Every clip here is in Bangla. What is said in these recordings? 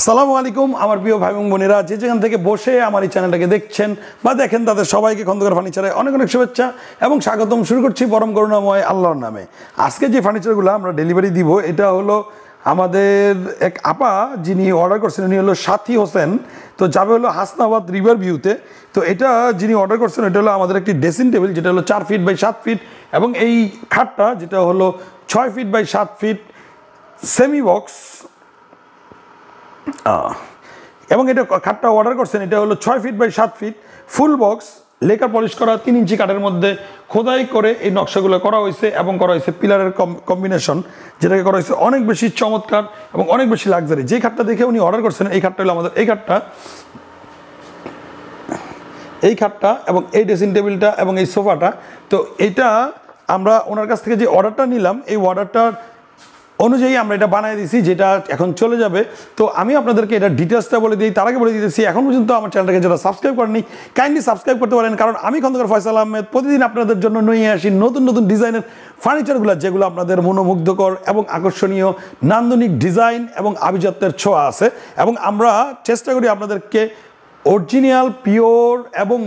আসসালামু আলাইকুম আমার প্রিয় ভাই বোনেরা যে যেখান থেকে বসে আমার এই চ্যানেলটাকে দেখছেন বা দেখেন তাদের সবাইকে খন্দকার ফার্নিচারে অনেক অনেক শুভেচ্ছা এবং স্বাগতম শুরু করছি পরম করুণাময় আল্লাহর নামে আজকে যে ফার্নিচারগুলো আমরা ডেলিভারি দিব এটা হলো আমাদের এক আপা যিনি অর্ডার করছেন উনি হলো সাথী হোসেন তো যাবে হলো হাসনাবাদ রিভার ভিউতে তো এটা যিনি অর্ডার করছেন এটা হলো আমাদের একটি ড্রেসিং টেবিল যেটা হলো চার ফিট বাই সাত ফিট এবং এই খাটটা যেটা হলো ছয় ফিট বাই সাত ফিট সেমি বক্স এবং এটা খাটটা অর্ডার করছেন এটা হলো ছয় ফিট বাই সাত feet full box lacquer polish করা তিন ইঞ্চি কাঠের মধ্যে খোদাই করে এই নকশাগুলো করা হয়েছে এবং করা হয়েছে পিলারের কম্বিনেশন যেটাকে করা হয়েছে অনেক বেশি চমৎকার এবং অনেক বেশি লাক্সারি যে খাটটা দেখে উনি অর্ডার করছেন এই খাটটা হলো আমাদের এই খাটটা এই খাটটা এবং এই ড্রেসিং টেবিলটা এবং এই সোফাটা তো এটা আমরা ওনার কাছ থেকে যে অর্ডারটা নিলাম এই অর্ডারটার অনুযায়ী আমরা এটা বানিয়ে দিছি যেটা এখন চলে যাবে তো আমি আপনাদেরকে এটা ডিটেলসটা বলে দিই তার আগে বলে দিতেছি এখন পর্যন্ত আমার চ্যানেলটাকে যারা সাবস্ক্রাইব করেনি কাইন্ডলি সাবস্ক্রাইব করতে পারেন কারণ আমি খন্দকার ফয়সাল আহমেদ প্রতিদিন আপনাদের জন্য নিয়ে আসি নতুন নতুন ডিজাইনের ফার্নিচারগুলো যেগুলো আপনাদের মনোমুগ্ধকর এবং আকর্ষণীয় নান্দনিক ডিজাইন এবং আভিজাত্যের ছোঁয়া আছে এবং আমরা চেষ্টা করি আপনাদেরকে অরিজিনাল পিওর এবং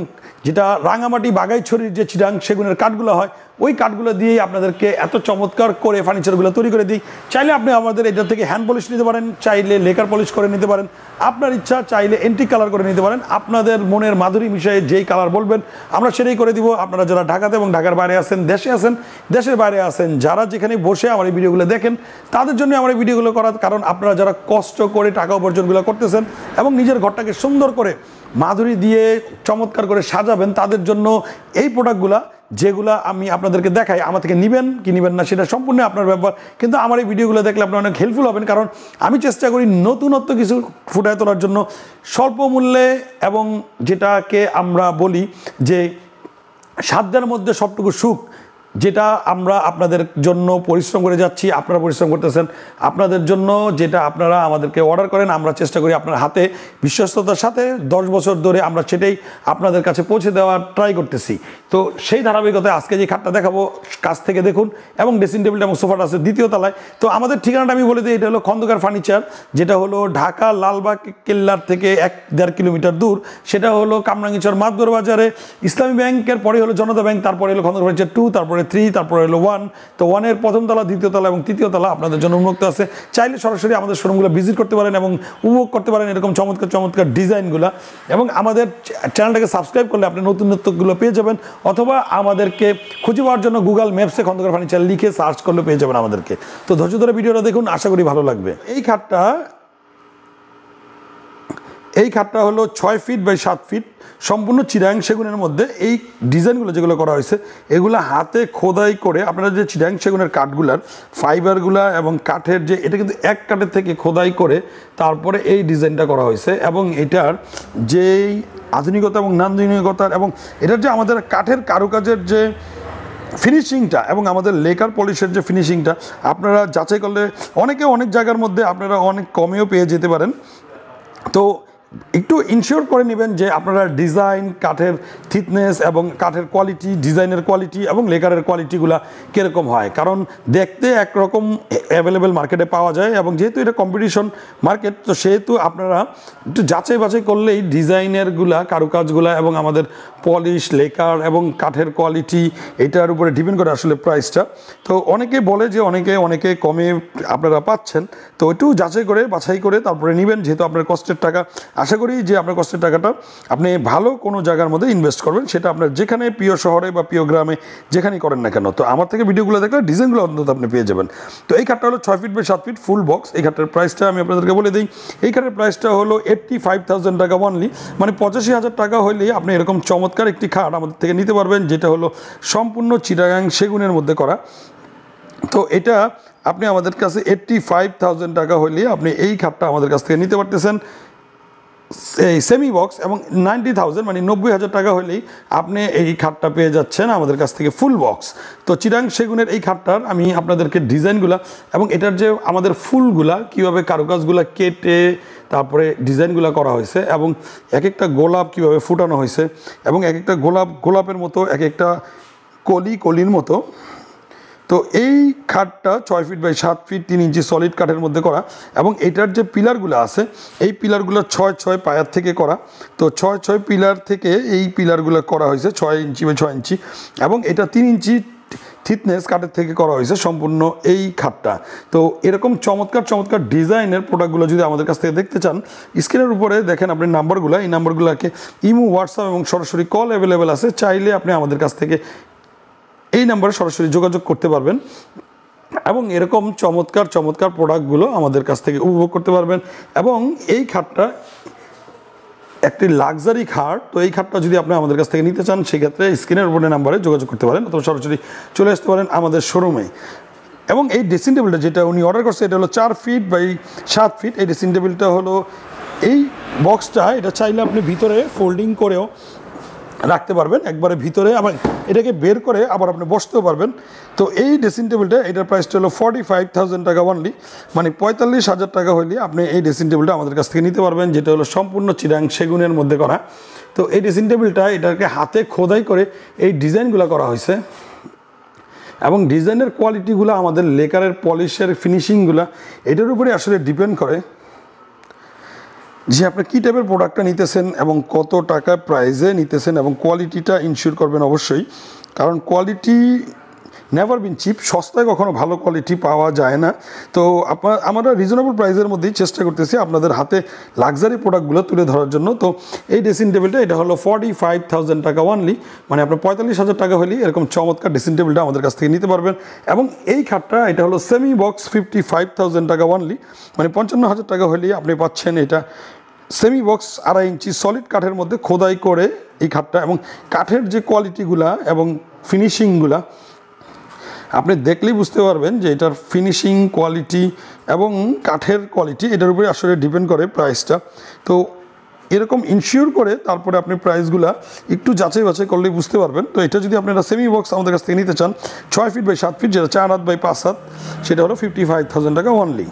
যেটা রাঙামাটি বাগাইছড়ির যে চিরাং সেগুনের কাঠগুলো হয় ওই কাঠগুলো দিয়েই আপনাদেরকে এত চমৎকার করে ফার্নিচারগুলো তৈরি করে দিই চাইলে আপনি আমাদের এটা থেকে হ্যান্ড পলিশ নিতে পারেন চাইলে লেকার পলিশ করে নিতে পারেন আপনার ইচ্ছা চাইলে এন্টি কালার করে নিতে পারেন আপনাদের মনের মাধুরী মিশিয়ে যেই কালার বলবেন আমরা সেটাই করে দিব আপনারা যারা ঢাকাতে এবং ঢাকার বাইরে আছেন দেশে আছেন দেশের বাইরে আছেন যারা যেখানে বসে আমার এই ভিডিওগুলো দেখেন তাদের জন্য আমার এই ভিডিওগুলো করার কারণ আপনারা যারা কষ্ট করে টাকা উপার্জনগুলো করতেছেন এবং নিজের ঘরটাকে সুন্দর করে মাধুরী দিয়ে চমৎকার করে সাজাবেন তাদের জন্য এই প্রোডাক্টগুলা যেগুলো আমি আপনাদেরকে দেখাই আমার থেকে নেবেন কি নেবেন না সেটা সম্পূর্ণ আপনার ব্যাপার কিন্তু আমার এই ভিডিওগুলো দেখলে আপনার অনেক হেল্পফুল হবেন কারণ আমি চেষ্টা করি নতুনত্ব কিছু ফুটায় তোলার জন্য স্বল্প মূল্যে এবং যেটাকে আমরা বলি যে সাধ্যের মধ্যে সবটুকু সুখ যেটা আমরা আপনাদের জন্য পরিশ্রম করে যাচ্ছি আপনারা পরিশ্রম করতেছেন আপনাদের জন্য যেটা আপনারা আমাদেরকে অর্ডার করেন আমরা চেষ্টা করি আপনার হাতে বিশ্বস্ততার সাথে দশ বছর ধরে আমরা সেটাই আপনাদের কাছে পৌঁছে দেওয়ার ট্রাই করতেছি তো সেই ধারাবাহিকতায় আজকে যে খাটটা দেখাবো কাছ থেকে দেখুন এবং ড্রেসিং টেবিলটা এবং সোফাটা আছে দ্বিতীয় তলায় তো আমাদের ঠিকানাটা আমি বলে দিই এটা হলো খন্দকার ফার্নিচার যেটা হলো ঢাকা লালবাগ কেল্লার থেকে এক দেড় কিলোমিটার দূর সেটা হলো কামরাঙ্গিচর মাদগর বাজারে ইসলামী ব্যাংকের পরে হলো জনতা ব্যাংক তারপরে হলো খন্দকার ফার্নিচার টু তারপরে তারপরে থ্রি তারপরে এলো ওয়ান তো ওয়ানের প্রথম তলা দ্বিতীয় তলা এবং তৃতীয় তলা আপনাদের জন্য উন্মুক্ত আছে চাইলে সরাসরি আমাদের শোরুমগুলো ভিজিট করতে পারেন এবং উপভোগ করতে পারেন এরকম চমৎকার চমৎকার ডিজাইনগুলো এবং আমাদের চ্যানেলটাকে সাবস্ক্রাইব করলে আপনি নতুন নতুনগুলো পেয়ে যাবেন অথবা আমাদেরকে খুঁজে পাওয়ার জন্য গুগল ম্যাপসে খন্দকার ফার্নিচার লিখে সার্চ করলে পেয়ে যাবেন আমাদেরকে তো ধৈর্য ধরে ভিডিওটা দেখুন আশা করি ভালো লাগবে এই খাটটা এই খাটটা হলো ছয় ফিট বাই সাত ফিট সম্পূর্ণ চিরাং সেগুনের মধ্যে এই ডিজাইনগুলো যেগুলো করা হয়েছে এগুলো হাতে খোদাই করে আপনারা যে চিরাং সেগুনের কাঠগুলার ফাইবারগুলা এবং কাঠের যে এটা কিন্তু এক কাঠের থেকে খোদাই করে তারপরে এই ডিজাইনটা করা হয়েছে এবং এটার যেই আধুনিকতা এবং নান্দনিকতার এবং এটার যে আমাদের কাঠের কারুকাজের যে ফিনিশিংটা এবং আমাদের লেকার পলিশের যে ফিনিশিংটা আপনারা যাচাই করলে অনেকে অনেক জায়গার মধ্যে আপনারা অনেক কমেও পেয়ে যেতে পারেন তো একটু ইনশিওর করে নেবেন যে আপনারা ডিজাইন কাঠের থিকনেস এবং কাঠের কোয়ালিটি ডিজাইনের কোয়ালিটি এবং লেকারের কোয়ালিটিগুলো কীরকম হয় কারণ দেখতে একরকম অ্যাভেলেবেল মার্কেটে পাওয়া যায় এবং যেহেতু এটা কম্পিটিশন মার্কেট তো সেহেতু আপনারা একটু যাচাই বাছাই করলেই ডিজাইনেরগুলা কারুকাজগুলা এবং আমাদের পলিশ লেকার এবং কাঠের কোয়ালিটি এটার উপরে ডিপেন্ড করে আসলে প্রাইসটা তো অনেকে বলে যে অনেকে অনেকে কমে আপনারা পাচ্ছেন তো একটু যাচাই করে বাছাই করে তারপরে নেবেন যেহেতু আপনার কষ্টের টাকা আশা করি যে আপনার কষ্টের টাকাটা আপনি ভালো কোনো জায়গার মধ্যে ইনভেস্ট করবেন সেটা আপনার যেখানে প্রিয় শহরে বা প্রিয় গ্রামে যেখানেই করেন না কেন তো আমার থেকে ভিডিওগুলো দেখলে ডিজাইনগুলো অন্তত আপনি পেয়ে যাবেন তো এই খাটটা হলো ছয় ফিট বাই সাত ফিট ফুল বক্স এই খাটটার প্রাইসটা আমি আপনাদেরকে বলে দিই এই কাঠের প্রাইসটা হলো এইট্টি ফাইভ থাউজেন্ড টাকা ওয়ানলি মানে পঁচাশি হাজার টাকা হলেই আপনি এরকম চমৎকার একটি খাট আমাদের থেকে নিতে পারবেন যেটা হলো সম্পূর্ণ চিটাগাং সেগুনের মধ্যে করা তো এটা আপনি আমাদের কাছে এইট্টি ফাইভ থাউজেন্ড টাকা হলে আপনি এই খাটটা আমাদের কাছ থেকে নিতে পারতেছেন সেমি বক্স এবং নাইনটি থাউজেন্ড মানে নব্বই হাজার টাকা হলেই আপনি এই খাটটা পেয়ে যাচ্ছেন আমাদের কাছ থেকে ফুল বক্স তো চিরাং সেগুনের এই খাটটার আমি আপনাদেরকে ডিজাইনগুলা এবং এটার যে আমাদের ফুলগুলা কীভাবে কারুকাজগুলা কেটে তারপরে ডিজাইনগুলো করা হয়েছে এবং এক একটা গোলাপ কিভাবে ফুটানো হয়েছে এবং এক একটা গোলাপ গোলাপের মতো এক একটা কলি কলির মতো তো এই খাটটা ছয় ফিট বাই সাত ফিট তিন ইঞ্চি সলিড কাঠের মধ্যে করা এবং এটার যে পিলারগুলো আছে এই পিলারগুলো ছয় ছয় পায়ার থেকে করা তো ছয় ছয় পিলার থেকে এই পিলারগুলো করা হয়েছে ছয় ইঞ্চি বা ছয় ইঞ্চি এবং এটা তিন ইঞ্চি থিটনেস কাঠের থেকে করা হয়েছে সম্পূর্ণ এই খাটটা তো এরকম চমৎকার চমৎকার ডিজাইনের প্রোডাক্টগুলো যদি আমাদের কাছ থেকে দেখতে চান স্ক্রিনের উপরে দেখেন আপনি নাম্বারগুলো এই নাম্বারগুলোকে ইমো হোয়াটসঅ্যাপ এবং সরাসরি কল অ্যাভেলেবেল আছে চাইলে আপনি আমাদের কাছ থেকে এই নাম্বারে সরাসরি যোগাযোগ করতে পারবেন এবং এরকম চমৎকার চমৎকার প্রোডাক্টগুলো আমাদের কাছ থেকে উপভোগ করতে পারবেন এবং এই খাটটা একটি লাক্সারি খাট তো এই খাটটা যদি আপনি আমাদের কাছ থেকে নিতে চান সেক্ষেত্রে স্ক্রিনের উপরে নাম্বারে যোগাযোগ করতে পারেন অথবা সরাসরি চলে আসতে পারেন আমাদের শোরুমে এবং এই ড্রেসিং টেবিলটা যেটা উনি অর্ডার করছে এটা হলো চার ফিট বাই সাত ফিট এই ড্রেসিং টেবিলটা হলো এই বক্সটা এটা চাইলে আপনি ভিতরে ফোল্ডিং করেও রাখতে পারবেন একবারে ভিতরে এবং এটাকে বের করে আবার আপনি বসতেও পারবেন তো এই ড্রেসিং টেবিলটা এটার প্রাইসটা হলো ফর্টি ফাইভ থাউজেন্ড টাকা অনলি মানে পঁয়তাল্লিশ হাজার টাকা হইলে আপনি এই ড্রেসিং টেবিলটা আমাদের কাছ থেকে নিতে পারবেন যেটা হলো সম্পূর্ণ চিরাং সেগুনের মধ্যে করা তো এই ড্রেসিং টেবিলটা এটাকে হাতে খোদাই করে এই ডিজাইনগুলো করা হয়েছে এবং ডিজাইনের কোয়ালিটিগুলো আমাদের লেকারের পলিশের ফিনিশিংগুলো এটার উপরে আসলে ডিপেন্ড করে যে আপনি কী টাইপের প্রোডাক্টটা নিতেছেন এবং কত টাকা প্রাইজে নিতেছেন এবং কোয়ালিটিটা ইনশিওর করবেন অবশ্যই কারণ কোয়ালিটি নেভার বিন চিপ সস্তায় কখনো ভালো কোয়ালিটি পাওয়া যায় না তো আপনার আমরা রিজনেবল প্রাইসের মধ্যেই চেষ্টা করতেছি আপনাদের হাতে লাক্সারি প্রোডাক্টগুলো তুলে ধরার জন্য তো এই ড্রেসিং টেবিলটা এটা হলো ফর্টি ফাইভ থাউজেন্ড টাকা ওয়ানলি মানে আপনার পঁয়তাল্লিশ হাজার টাকা হলেই এরকম চমৎকার ড্রেসিং টেবিলটা আমাদের কাছ থেকে নিতে পারবেন এবং এই খাটটা এটা হলো semi box fifty five thousand টাকা ওয়ানলি মানে পঞ্চান্ন হাজার টাকা হলেই আপনি পাচ্ছেন এটা সেমি বক্স আড়াই ইঞ্চি সলিড কাঠের মধ্যে খোদাই করে এই খাটটা এবং কাঠের যে কোয়ালিটিগুলা এবং ফিনিশিংগুলা আপনি দেখলেই বুঝতে পারবেন যে এটার ফিনিশিং কোয়ালিটি এবং কাঠের কোয়ালিটি এটার উপরে আসলে ডিপেন্ড করে প্রাইসটা তো এরকম ইনশিওর করে তারপরে আপনি প্রাইসগুলো একটু যাচাই বাছাই করলে বুঝতে পারবেন তো এটা যদি আপনারা সেমি বক্স আমাদের কাছ থেকে নিতে চান ছয় ফিট বাই সাত ফিট যেটা চার হাত বাই পাঁচ হাত সেটা হলো ফিফটি ফাইভ থাউজেন্ড টাকা অনলি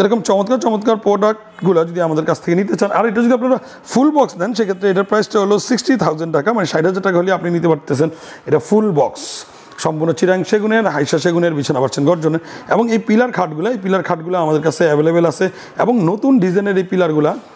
এরকম চমৎকার চমৎকার প্রোডাক্টগুলো যদি আমাদের কাছ থেকে নিতে চান আর এটা যদি আপনারা ফুল বক্স নেন সেক্ষেত্রে এটার প্রাইসটা হলো সিক্সটি থাউজেন্ড টাকা মানে ষাট হাজার টাকা হলে আপনি নিতে পারতেছেন এটা ফুল বক্স সম্পূর্ণ চিরাং সেগুনের হাইসা সেগুনের বিছানা পাচ্ছেন গর্জনের এবং এই পিলার খাটগুলো এই পিলার খাটগুলো আমাদের কাছে অ্যাভেলেবেল আছে এবং নতুন ডিজাইনের এই পিলারগুলা